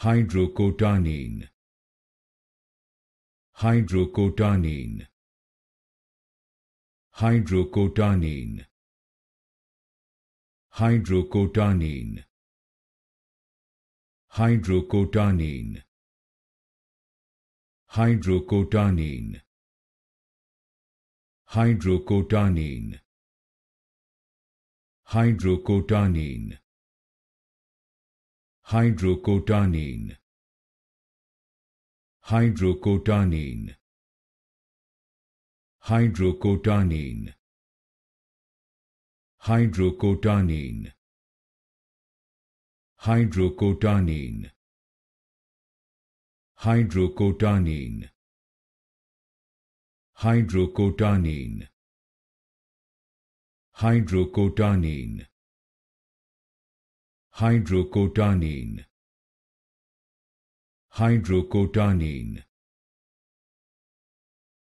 hydrocotinine hydrocotinine hydrocotinine hydrocotinine hydrocotinine hydrocotinine hydrocotinine hydrocotinine hydrocotanine hydrocotanine hydrocotanine hydrocotanine hydrocotanine hydrocotanine hydrocotanine hydrocotanine hydrocotanine hydrocotanine